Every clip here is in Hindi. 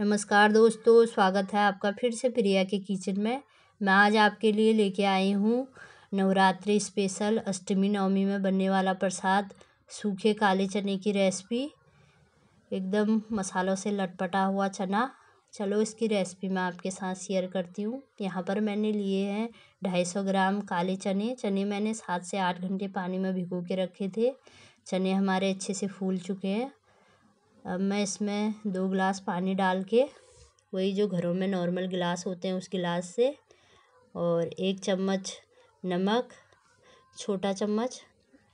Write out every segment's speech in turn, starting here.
नमस्कार दोस्तों स्वागत है आपका फिर से प्रिया के किचन में मैं आज आपके लिए लेके आई हूँ नवरात्रि स्पेशल अष्टमी नवमी में बनने वाला प्रसाद सूखे काले चने की रेसिपी एकदम मसालों से लटपटा हुआ चना चलो इसकी रेसिपी मैं आपके साथ शेयर करती हूँ यहाँ पर मैंने लिए हैं ढाई सौ ग्राम काले चने चने मैंने सात से आठ घंटे पानी में भिगो के रखे थे चने हमारे अच्छे से फूल चुके हैं अब मैं इसमें दो गिलास पानी डाल के वही जो घरों में नॉर्मल गिलास होते हैं उस गिलास से और एक चम्मच नमक छोटा चम्मच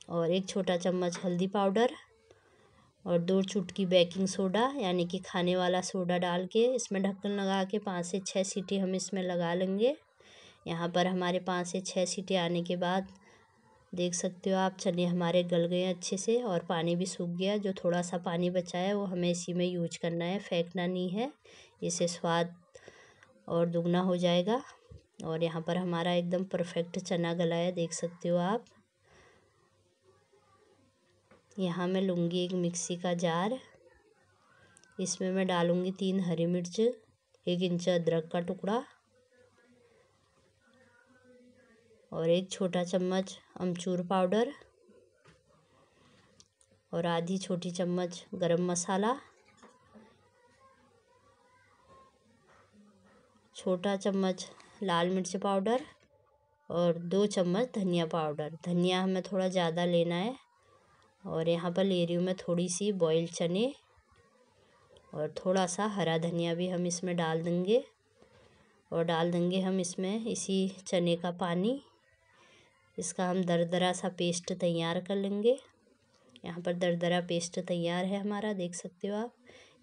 और एक छोटा चम्मच हल्दी पाउडर और दो चुटकी बेकिंग सोडा यानी कि खाने वाला सोडा डाल के इसमें ढक्कन लगा के पाँच से छः सीटी हम इसमें लगा लेंगे यहाँ पर हमारे पाँच से छः सीटी आने के बाद देख सकते हो आप चने हमारे गल गए अच्छे से और पानी भी सूख गया जो थोड़ा सा पानी बचा है वो हमें इसी में यूज करना है फेंकना नहीं है इससे स्वाद और दुगना हो जाएगा और यहाँ पर हमारा एकदम परफेक्ट चना गला है देख सकते हो आप यहाँ मैं लूँगी एक मिक्सी का जार इसमें मैं डालूँगी तीन हरी मिर्च एक इंच अदरक का टुकड़ा और एक छोटा चम्मच अमचूर पाउडर और आधी छोटी चम्मच गरम मसाला छोटा चम्मच लाल मिर्च पाउडर और दो चम्मच धनिया पाउडर धनिया हमें थोड़ा ज़्यादा लेना है और यहाँ पर ले रही हूँ मैं थोड़ी सी बॉयल चने और थोड़ा सा हरा धनिया भी हम इसमें डाल देंगे और डाल देंगे हम इसमें इसी चने का पानी इसका हम दरदरा सा पेस्ट तैयार कर लेंगे यहाँ पर दरदरा पेस्ट तैयार है हमारा देख सकते हो आप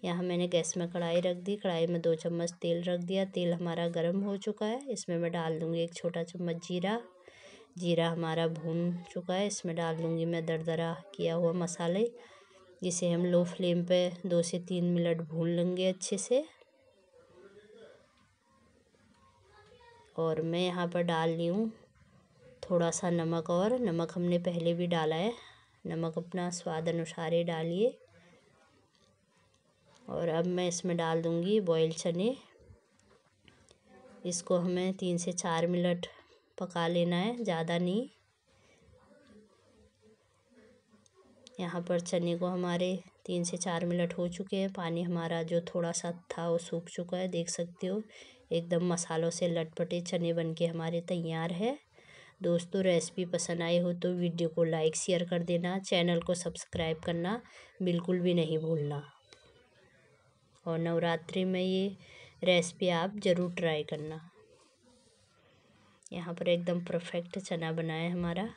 यहाँ मैंने गैस में कढ़ाई रख दी कढ़ाई में दो चम्मच तेल रख दिया तेल हमारा गर्म हो चुका है इसमें मैं डाल दूँगी एक छोटा चम्मच जीरा जीरा हमारा भून चुका है इसमें डाल दूँगी मैं दरदरा किया हुआ मसाले जिसे हम लो फ्लेम पे दो से तीन मिनट भून लेंगे अच्छे से और मैं यहाँ पर डाल ली हूँ थोड़ा सा नमक और नमक हमने पहले भी डाला है नमक अपना स्वाद अनुसार ही डालिए और अब मैं इसमें डाल दूँगी बॉयल चने इसको हमें तीन से चार मिनट पका लेना है ज़्यादा नहीं यहाँ पर चने को हमारे तीन से चार मिनट हो चुके हैं पानी हमारा जो थोड़ा सा था वो सूख चुका है देख सकते हो एकदम मसालों से लटपटे चने बन के हमारे तैयार है दोस्तों रेसिपी पसंद आई हो तो वीडियो को लाइक शेयर कर देना चैनल को सब्सक्राइब करना बिल्कुल भी नहीं भूलना और नवरात्रि में ये रेसिपी आप ज़रूर ट्राई करना यहाँ पर एकदम परफेक्ट चना बनाया हमारा